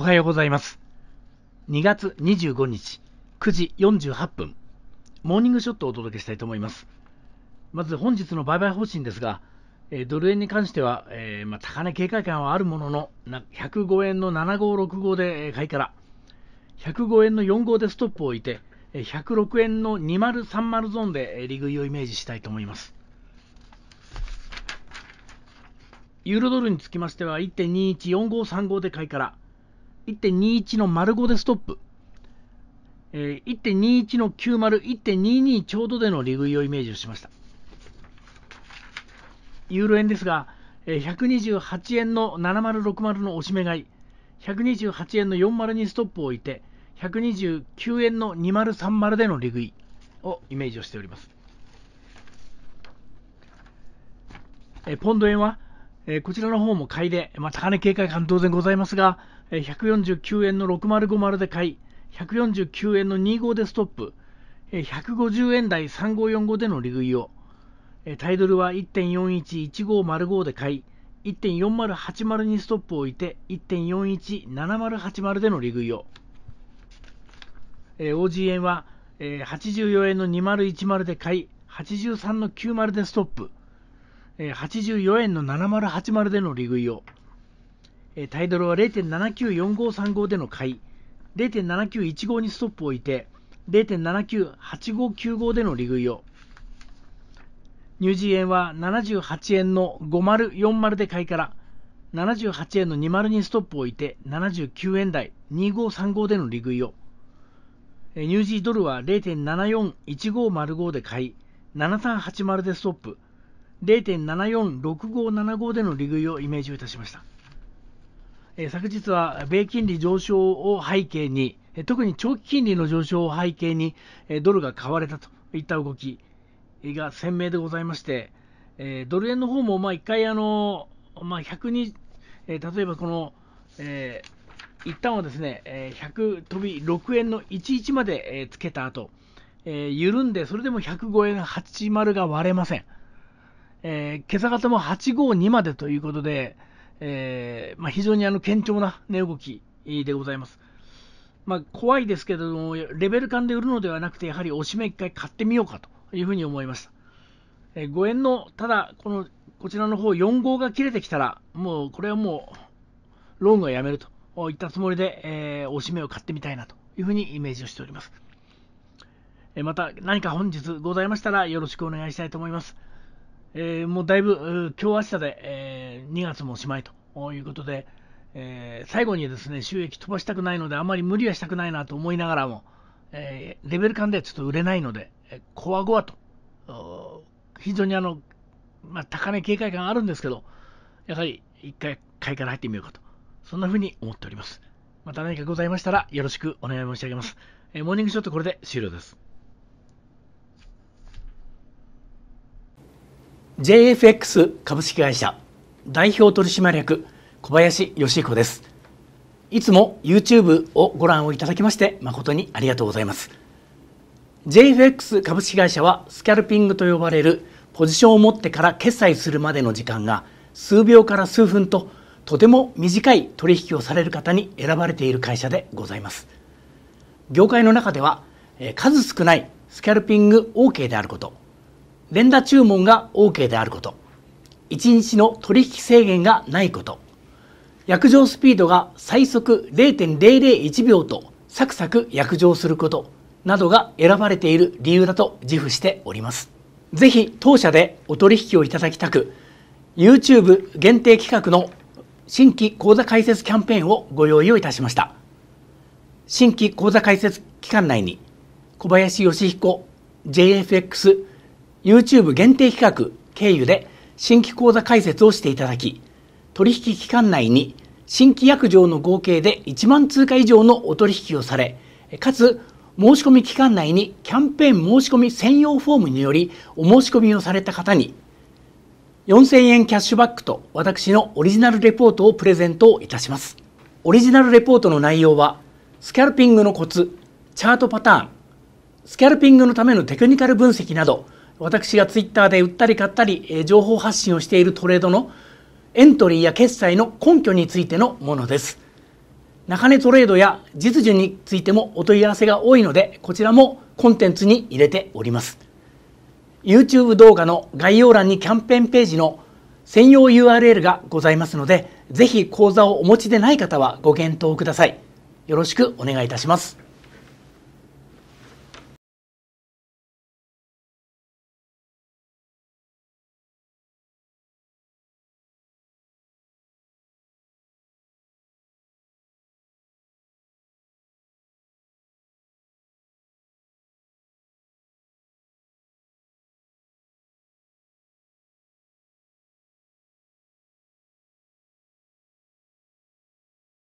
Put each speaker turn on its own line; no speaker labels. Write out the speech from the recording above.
おはようございます。2月25日9時48分、モーニングショットをお届けしたいと思います。まず本日の売買方針ですが、えドル円に関しては、えー、まあ、高値警戒感はあるものの、105円の7565で買いから、105円の45でストップを置いて、106円の2030ゾーンで利食いをイメージしたいと思います。ユーロドルにつきましては1.214535で買いから、1.21の丸5でストップ。えー、1.21の90、1.22ちょうどでの利食いをイメージしました。ユーロ円ですが、えー、128円の7060の押し目買い、128円の40にストップを置いて、129円の2030での利食いをイメージをしております。えー、ポンド円は、えこちらの方も買いで、まあ、高値警戒感当然ございますが、え149円の6050で買い、149円の25でストップ、え150円台3545での利食いを、えタイドルは1.411505で買い、1.4080にストップを置いて、1.417080での利食いを、え OG 円は、え84円の2010で買い、83の90でストップ、え84円の7080での利食いを、えタイドルは0.794535での買い、0.7915にストップを置いて、0.798595での利食いを、ニュージーンは78円の5040で買いから、78円の20にストップを置いて、79円台2535での利食いを、ニュージードルは0.741505で買い、7380でストップ、0.746575での利食いをイメージいたしました。え昨日は米金利上昇を背景に、特に長期金利の上昇を背景に、ドルが買われたといった動きが鮮明でございまして、えドル円の方もまあ1回あの、まあ、102、え例えばこの、えー、一旦はですね、え100飛び6円の11まで、えつけた後、え緩んで、それでも105円80が割れません。えー、今朝方も852までということで、えー、まあ、非常にあの堅調な値動きでございます。まあ、怖いですけれども、レベル感で売るのではなくて、やはりおしめ1回買ってみようかというふうに思いました。えー、5円の、ただ、このこちらの方4号が切れてきたら、もうこれはもうローンはやめるといったつもりで、えー、おしめを買ってみたいなというふうにイメージをしております。えまた何か本日ございましたらよろしくお願いしたいと思います。えー、もうだいぶ今日明日で、えー、2月もおしまいということで、えー、最後にですね収益飛ばしたくないのであまり無理はしたくないなと思いながらも、えレベル感ではちょっと売れないので、えこわごわと非常にあの、まあ、高値警戒感あるんですけどやはり1回買いから入ってみようかとそんな風に思っておりますまた何かございましたらよろしくお願い申し上げます、えモーニングショットこれで終了です JFX 株式会社代表取締役小林義彦ですいつも YouTube をご覧をいただきまして誠にありがとうございます JFX 株式会社はスキャルピングと呼ばれるポジションを持ってから決済するまでの時間が数秒から数分ととても短い取引をされる方に選ばれている会社でございます業界の中では数少ないスキャルピング OK であること連打注文が OK であること、1日の取引制限がないこと、約定スピードが最速0.001秒とサクサク約定することなどが選ばれている理由だと自負しております。ぜひ当社でお取引をいただきたく、YouTube 限定企画の新規講座開設キャンペーンをご用意をいたしました。新規講座開設期間内に小林義彦 JFX YouTube 限定企画経由で新規講座開設をしていただき、取引期間内に新規約定の合計で1万通貨以上のお取引をされ、かつ申し込み期間内にキャンペーン申し込み専用フォームによりお申し込みをされた方に4000円キャッシュバックと私のオリジナルレポートをプレゼントをいたします。オリジナルレポートの内容はスキャルピングのコツ、チャートパターン、スキャルピングのためのテクニカル分析など私がツイッターで売ったり買ったり情報発信をしているトレードのエントリーや決済の根拠についてのものです中根トレードや実需についてもお問い合わせが多いのでこちらもコンテンツに入れております YouTube 動画の概要欄にキャンペーンページの専用 URL がございますのでぜひ講座をお持ちでない方はご検討くださいよろしくお願いいたします